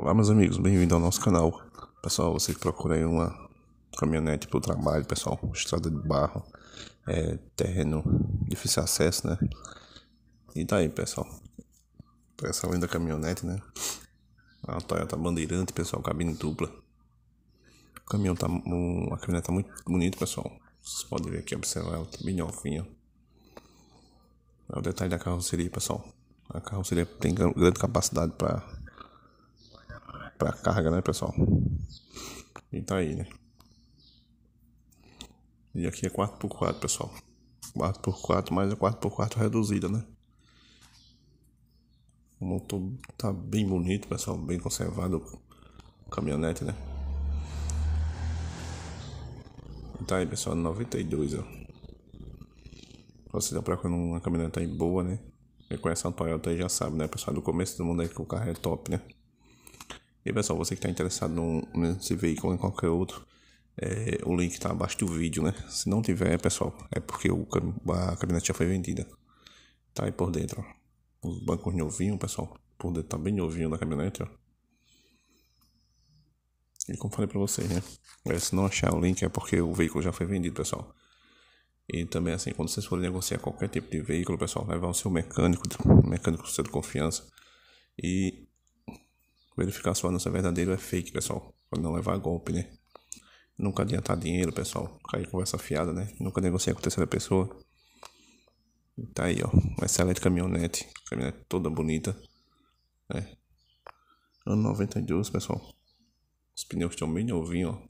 Olá, meus amigos, bem-vindo ao nosso canal. Pessoal, você que procura aí uma caminhonete para o trabalho, pessoal, estrada de barro, é, terreno, difícil acesso, né? E tá aí, pessoal. Tá essa linda caminhonete, né? A Toyota Bandeirante, pessoal, cabine dupla. O caminhão tá. Um, a caminhonete tá muito bonita, pessoal. Vocês podem ver aqui, observar ela, tá bem novinha. É o detalhe da carroceria, pessoal. A carroceria tem grande capacidade para para carga, né, pessoal? E então tá é aí, né? E aqui é 4x4, pessoal. 4x4, mas é 4x4 reduzida, né? O motor tá bem bonito, pessoal. Bem conservado. Caminhonete, né? E tá aí, pessoal. 92, ó. Você tá procurando uma caminhonete aí boa, né? Quem conhece a Toyota aí já sabe, né, pessoal? Do começo do mundo aí que o carro é top, né? E pessoal, você que está interessado no, nesse veículo ou em qualquer outro, é, o link está abaixo do vídeo, né? Se não tiver, pessoal, é porque o, a caminhonete já foi vendida. Tá aí por dentro, ó. Os bancos novinhos, pessoal. Por dentro tá bem novinho da caminhonete, ó. E como falei pra vocês, né? É, se não achar o link é porque o veículo já foi vendido, pessoal. E também assim, quando vocês forem negociar qualquer tipo de veículo, pessoal, levar o seu mecânico, mecânico seu de confiança. E verificar se o anúncio é verdadeiro ou é fake, pessoal. Pra não levar golpe, né? Nunca adiantar dinheiro, pessoal. Cair conversa fiada, né? Nunca negociar com terceira pessoa. E tá aí, ó. Uma excelente caminhonete. Caminhonete toda bonita. Né? Ano 92, pessoal. Os pneus estão bem novinhos, ó.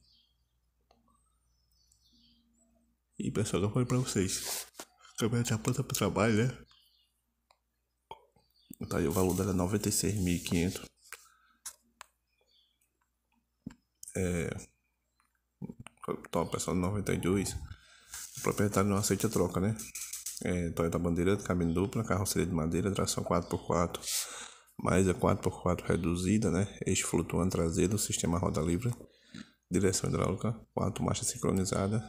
E pessoal, eu falei pra vocês. A caminhonete aponta pro trabalho, né? Tá aí, o valor dela é 96.500. é, tal tá pessoal de 92, o proprietário não aceita a troca, né? É, Toyota Bandeira, cabine dupla, carroceria de madeira, tração 4x4, mais a 4x4 reduzida, né? Eixo flutuante traseiro, sistema roda livre, direção hidráulica, 4 marchas sincronizadas,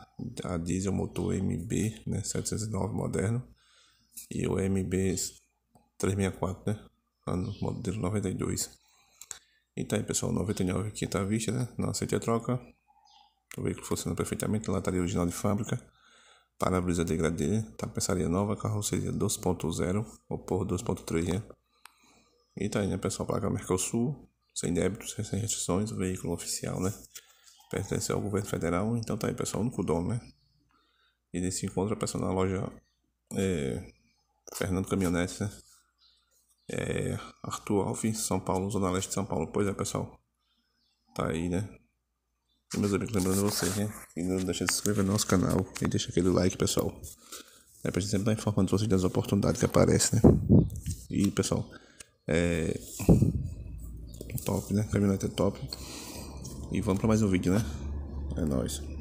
a diesel motor MB, né? 709 moderno, e o MB 364, né? Ano modelo 92. E então tá aí pessoal, 99 aqui tá à vista, né? Não aceita a troca. O veículo funciona perfeitamente, lataria tá original de fábrica. Para-brisa degradê, tapeçaria tá nova, carroceria 2.0 ou por 2.3, né? E tá aí, né pessoal, placa Mercosul, sem débitos, sem restrições, veículo oficial, né? Pertence ao governo federal, então tá aí pessoal, único dono, né? E nesse encontro a pessoa na loja é, Fernando Caminhonetes, né? É, Arthur Alves, São Paulo, Zona Leste de São Paulo. Pois é, pessoal. Tá aí, né? E meus amigos, lembrando vocês, né? E não deixa de se inscrever no nosso canal e deixa aquele like, pessoal. É pra gente sempre estar tá informando vocês das oportunidades que aparecem, né? E, pessoal, é. Top, né? Caminhonete é top. E vamos pra mais um vídeo, né? É nóis.